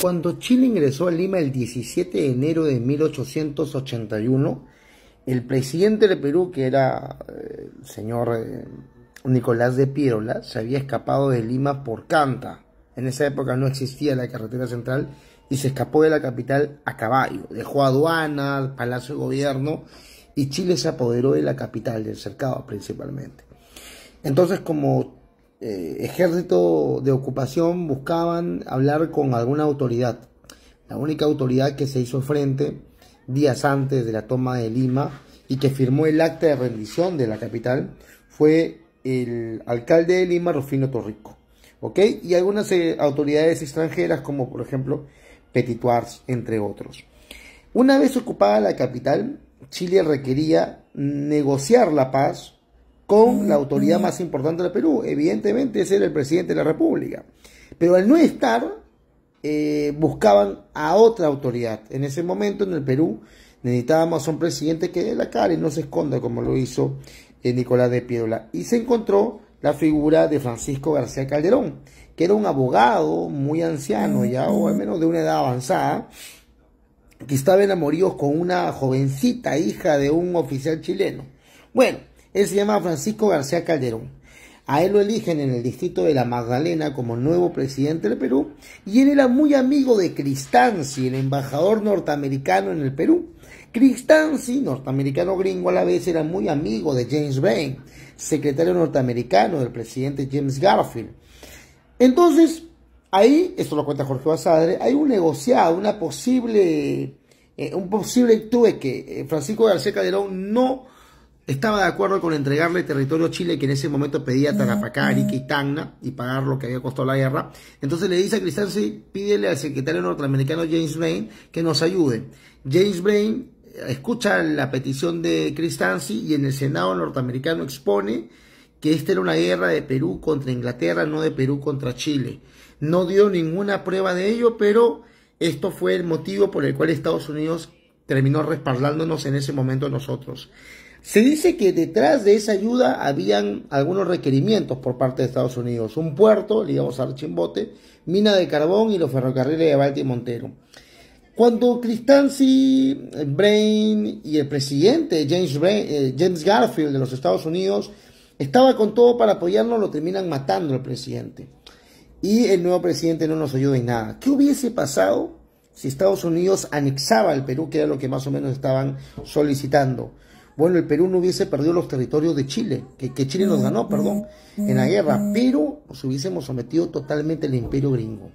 Cuando Chile ingresó a Lima el 17 de enero de 1881, el presidente de Perú, que era eh, el señor eh, Nicolás de Pirola, se había escapado de Lima por Canta. En esa época no existía la carretera central y se escapó de la capital a caballo. Dejó aduanas, palacio de gobierno y Chile se apoderó de la capital, del cercado principalmente. Entonces, como eh, ejército de ocupación buscaban hablar con alguna autoridad. La única autoridad que se hizo frente días antes de la toma de Lima y que firmó el acta de rendición de la capital fue el alcalde de Lima, Rufino Torrico. ¿Ok? Y algunas eh, autoridades extranjeras, como por ejemplo Petitoirs, entre otros. Una vez ocupada la capital, Chile requería negociar la paz con la mm. autoridad más importante del Perú. Evidentemente ese era el presidente de la República. Pero al no estar, eh, buscaban a otra autoridad. En ese momento en el Perú necesitábamos a un presidente que de la cara y no se esconda como lo hizo eh, Nicolás de Piedra. Y se encontró la figura de Francisco García Calderón, que era un abogado muy anciano mm. ya, o al menos de una edad avanzada, que estaba enamorado con una jovencita hija de un oficial chileno. Bueno, él se llama Francisco García Calderón. A él lo eligen en el distrito de La Magdalena como nuevo presidente del Perú y él era muy amigo de Cristanzi, el embajador norteamericano en el Perú. Cristanzi, norteamericano gringo a la vez, era muy amigo de James Bain, secretario norteamericano del presidente James Garfield. Entonces, ahí, esto lo cuenta Jorge Basadre, hay un negociado, una posible, eh, un posible tuve que eh, Francisco García Calderón no estaba de acuerdo con entregarle territorio a Chile, que en ese momento pedía Tarapacá, y Tacna, y pagar lo que había costado la guerra. Entonces le dice a Cristanzi, pídele al secretario norteamericano James Blaine que nos ayude. James Blaine eh, escucha la petición de Cristanzi y en el Senado norteamericano expone que esta era una guerra de Perú contra Inglaterra, no de Perú contra Chile. No dio ninguna prueba de ello, pero esto fue el motivo por el cual Estados Unidos terminó respaldándonos en ese momento nosotros. Se dice que detrás de esa ayuda habían algunos requerimientos por parte de Estados Unidos, un puerto, digamos Archimbote, mina de carbón y los ferrocarriles de Balti y Montero. Cuando Cristanzi, Brain y el presidente eh, James, Garfield de los Estados Unidos estaba con todo para apoyarnos, lo terminan matando el presidente. Y el nuevo presidente no nos ayuda en nada. ¿Qué hubiese pasado si Estados Unidos anexaba al Perú, que era lo que más o menos estaban solicitando? bueno, el Perú no hubiese perdido los territorios de Chile, que, Chile nos ganó, perdón, en la guerra, pero nos hubiésemos sometido totalmente al imperio gringo.